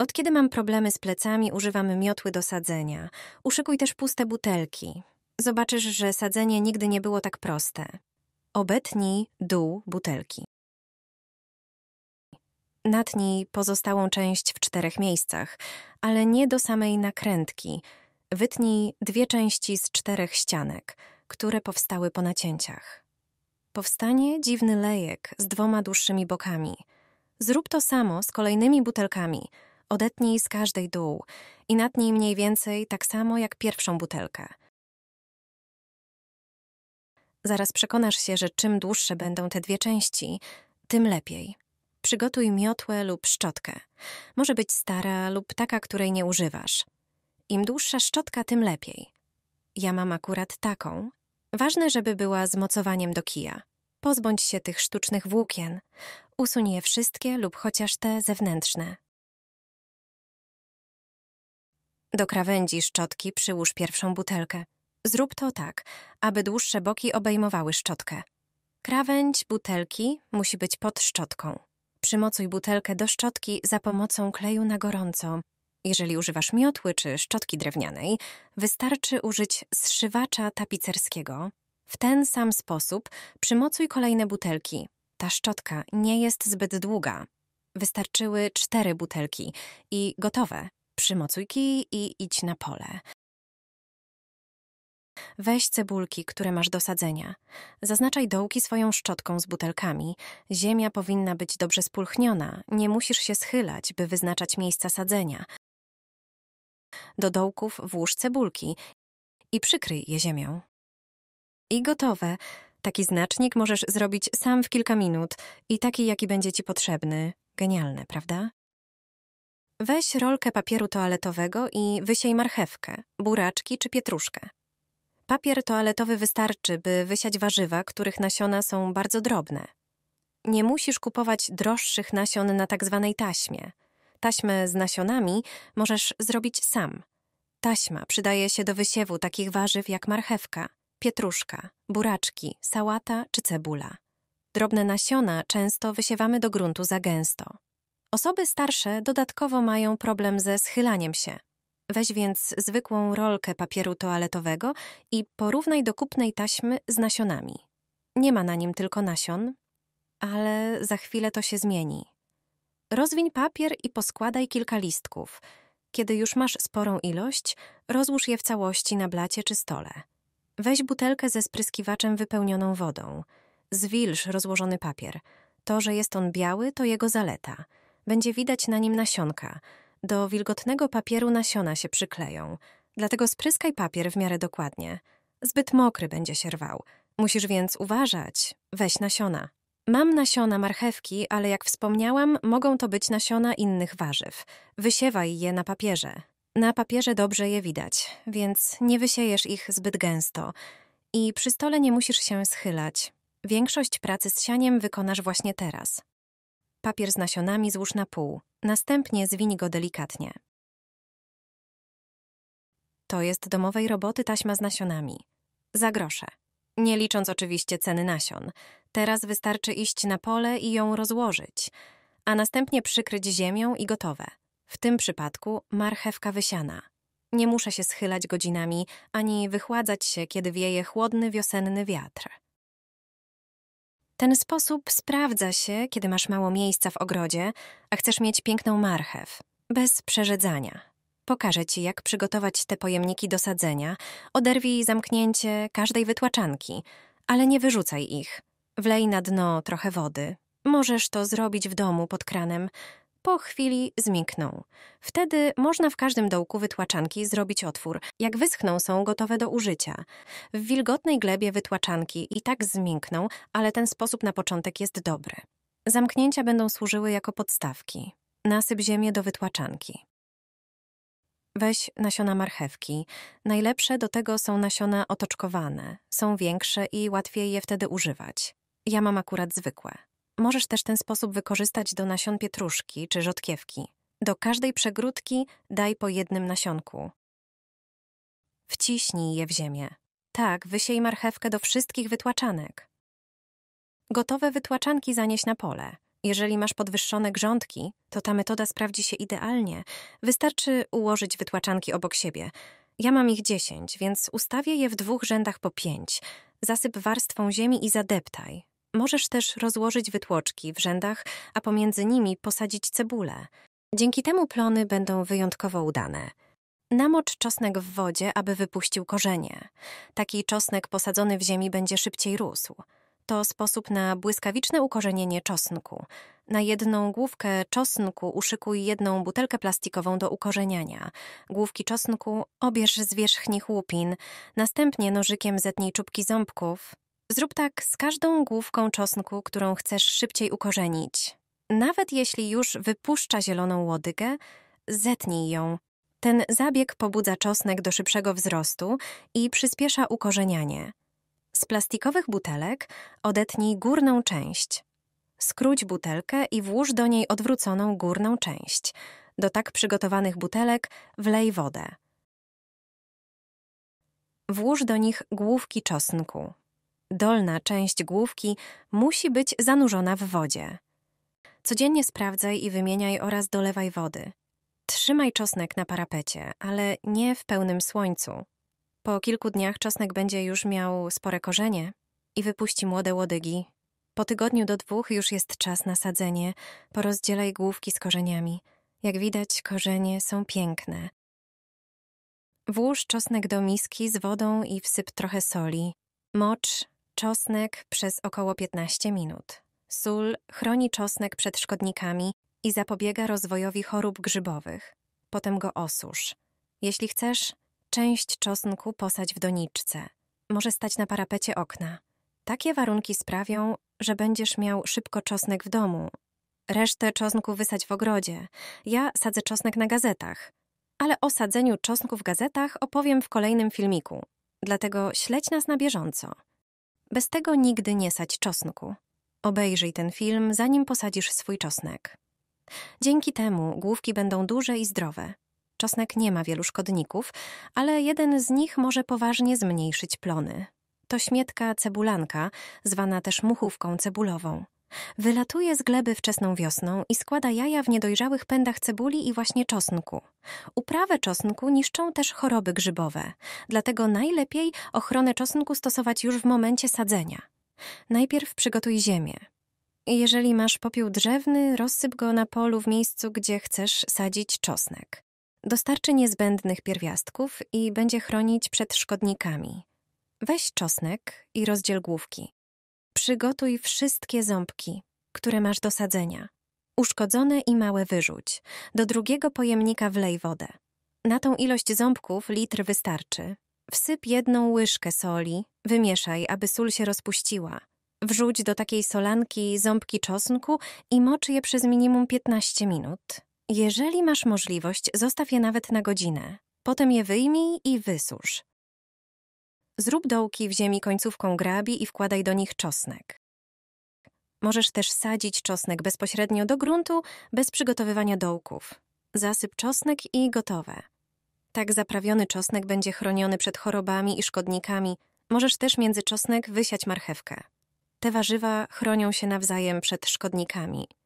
Od kiedy mam problemy z plecami, używam miotły do sadzenia. Uszykuj też puste butelki. Zobaczysz, że sadzenie nigdy nie było tak proste. Obetnij dół butelki. Natnij pozostałą część w czterech miejscach, ale nie do samej nakrętki. Wytnij dwie części z czterech ścianek, które powstały po nacięciach. Powstanie dziwny lejek z dwoma dłuższymi bokami. Zrób to samo z kolejnymi butelkami – Odetnij z każdej dół i natnij mniej więcej tak samo jak pierwszą butelkę. Zaraz przekonasz się, że czym dłuższe będą te dwie części, tym lepiej. Przygotuj miotłę lub szczotkę. Może być stara lub taka, której nie używasz. Im dłuższa szczotka, tym lepiej. Ja mam akurat taką. Ważne, żeby była z mocowaniem do kija. Pozbądź się tych sztucznych włókien. Usuń je wszystkie lub chociaż te zewnętrzne. Do krawędzi szczotki przyłóż pierwszą butelkę. Zrób to tak, aby dłuższe boki obejmowały szczotkę. Krawędź butelki musi być pod szczotką. Przymocuj butelkę do szczotki za pomocą kleju na gorąco. Jeżeli używasz miotły czy szczotki drewnianej, wystarczy użyć zszywacza tapicerskiego. W ten sam sposób przymocuj kolejne butelki. Ta szczotka nie jest zbyt długa. Wystarczyły cztery butelki i gotowe. Przymocuj kij i idź na pole. Weź cebulki, które masz do sadzenia. Zaznaczaj dołki swoją szczotką z butelkami. Ziemia powinna być dobrze spulchniona, nie musisz się schylać, by wyznaczać miejsca sadzenia. Do dołków włóż cebulki i przykryj je ziemią. I gotowe. Taki znacznik możesz zrobić sam w kilka minut i taki, jaki będzie ci potrzebny. Genialne, prawda? Weź rolkę papieru toaletowego i wysiej marchewkę, buraczki czy pietruszkę. Papier toaletowy wystarczy, by wysiać warzywa, których nasiona są bardzo drobne. Nie musisz kupować droższych nasion na tak zwanej taśmie. Taśmę z nasionami możesz zrobić sam. Taśma przydaje się do wysiewu takich warzyw jak marchewka, pietruszka, buraczki, sałata czy cebula. Drobne nasiona często wysiewamy do gruntu za gęsto. Osoby starsze dodatkowo mają problem ze schylaniem się. Weź więc zwykłą rolkę papieru toaletowego i porównaj do kupnej taśmy z nasionami. Nie ma na nim tylko nasion, ale za chwilę to się zmieni. Rozwiń papier i poskładaj kilka listków. Kiedy już masz sporą ilość, rozłóż je w całości na blacie czy stole. Weź butelkę ze spryskiwaczem wypełnioną wodą. Zwilż rozłożony papier. To, że jest on biały, to jego zaleta – będzie widać na nim nasionka. Do wilgotnego papieru nasiona się przykleją, dlatego spryskaj papier w miarę dokładnie. Zbyt mokry będzie się rwał. Musisz więc uważać. Weź nasiona. Mam nasiona marchewki, ale jak wspomniałam, mogą to być nasiona innych warzyw. Wysiewaj je na papierze. Na papierze dobrze je widać, więc nie wysiejesz ich zbyt gęsto. I przy stole nie musisz się schylać. Większość pracy z sianiem wykonasz właśnie teraz. Papier z nasionami złóż na pół, następnie zwiń go delikatnie. To jest domowej roboty taśma z nasionami. Za grosze. Nie licząc oczywiście ceny nasion. Teraz wystarczy iść na pole i ją rozłożyć, a następnie przykryć ziemią i gotowe. W tym przypadku marchewka wysiana. Nie muszę się schylać godzinami ani wychładzać się, kiedy wieje chłodny wiosenny wiatr. Ten sposób sprawdza się, kiedy masz mało miejsca w ogrodzie, a chcesz mieć piękną marchew, bez przerzedzania. Pokażę Ci, jak przygotować te pojemniki do sadzenia, oderwij zamknięcie każdej wytłaczanki, ale nie wyrzucaj ich. Wlej na dno trochę wody. Możesz to zrobić w domu pod kranem, po chwili zmikną. Wtedy można w każdym dołku wytłaczanki zrobić otwór. Jak wyschną, są gotowe do użycia. W wilgotnej glebie wytłaczanki i tak zmikną, ale ten sposób na początek jest dobry. Zamknięcia będą służyły jako podstawki. Nasyp ziemię do wytłaczanki. Weź nasiona marchewki. Najlepsze do tego są nasiona otoczkowane. Są większe i łatwiej je wtedy używać. Ja mam akurat zwykłe. Możesz też ten sposób wykorzystać do nasion pietruszki czy rzodkiewki. Do każdej przegródki daj po jednym nasionku. Wciśnij je w ziemię. Tak, wysiej marchewkę do wszystkich wytłaczanek. Gotowe wytłaczanki zanieś na pole. Jeżeli masz podwyższone grządki, to ta metoda sprawdzi się idealnie. Wystarczy ułożyć wytłaczanki obok siebie. Ja mam ich dziesięć, więc ustawię je w dwóch rzędach po pięć. Zasyp warstwą ziemi i zadeptaj. Możesz też rozłożyć wytłoczki w rzędach, a pomiędzy nimi posadzić cebulę. Dzięki temu plony będą wyjątkowo udane. Namocz czosnek w wodzie, aby wypuścił korzenie. Taki czosnek posadzony w ziemi będzie szybciej rósł. To sposób na błyskawiczne ukorzenienie czosnku. Na jedną główkę czosnku uszykuj jedną butelkę plastikową do ukorzeniania. Główki czosnku obierz z wierzchni łupin, następnie nożykiem zetnij czubki ząbków, Zrób tak z każdą główką czosnku, którą chcesz szybciej ukorzenić. Nawet jeśli już wypuszcza zieloną łodygę, zetnij ją. Ten zabieg pobudza czosnek do szybszego wzrostu i przyspiesza ukorzenianie. Z plastikowych butelek odetnij górną część. Skróć butelkę i włóż do niej odwróconą górną część. Do tak przygotowanych butelek wlej wodę. Włóż do nich główki czosnku. Dolna część główki musi być zanurzona w wodzie. Codziennie sprawdzaj i wymieniaj oraz dolewaj wody. Trzymaj czosnek na parapecie, ale nie w pełnym słońcu. Po kilku dniach czosnek będzie już miał spore korzenie i wypuści młode łodygi. Po tygodniu do dwóch już jest czas na sadzenie. Porozdzielaj główki z korzeniami. Jak widać, korzenie są piękne. Włóż czosnek do miski z wodą i wsyp trochę soli. Mocz czosnek przez około 15 minut. Sól chroni czosnek przed szkodnikami i zapobiega rozwojowi chorób grzybowych. Potem go osusz. Jeśli chcesz, część czosnku posadź w doniczce. Może stać na parapecie okna. Takie warunki sprawią, że będziesz miał szybko czosnek w domu. Resztę czosnku wysadź w ogrodzie. Ja sadzę czosnek na gazetach. Ale o sadzeniu czosnku w gazetach opowiem w kolejnym filmiku. Dlatego śledź nas na bieżąco. Bez tego nigdy nie sać czosnku. Obejrzyj ten film, zanim posadzisz swój czosnek. Dzięki temu główki będą duże i zdrowe. Czosnek nie ma wielu szkodników, ale jeden z nich może poważnie zmniejszyć plony. To śmietka cebulanka, zwana też muchówką cebulową. Wylatuje z gleby wczesną wiosną i składa jaja w niedojrzałych pędach cebuli i właśnie czosnku. Uprawę czosnku niszczą też choroby grzybowe, dlatego najlepiej ochronę czosnku stosować już w momencie sadzenia. Najpierw przygotuj ziemię. Jeżeli masz popiół drzewny, rozsyp go na polu w miejscu, gdzie chcesz sadzić czosnek. Dostarczy niezbędnych pierwiastków i będzie chronić przed szkodnikami. Weź czosnek i rozdziel główki. Przygotuj wszystkie ząbki, które masz do sadzenia. Uszkodzone i małe wyrzuć. Do drugiego pojemnika wlej wodę. Na tą ilość ząbków litr wystarczy. Wsyp jedną łyżkę soli, wymieszaj, aby sól się rozpuściła. Wrzuć do takiej solanki ząbki czosnku i mocz je przez minimum 15 minut. Jeżeli masz możliwość, zostaw je nawet na godzinę. Potem je wyjmij i wysusz. Zrób dołki w ziemi końcówką grabi i wkładaj do nich czosnek. Możesz też sadzić czosnek bezpośrednio do gruntu, bez przygotowywania dołków. Zasyp czosnek i gotowe. Tak zaprawiony czosnek będzie chroniony przed chorobami i szkodnikami. Możesz też między czosnek wysiać marchewkę. Te warzywa chronią się nawzajem przed szkodnikami.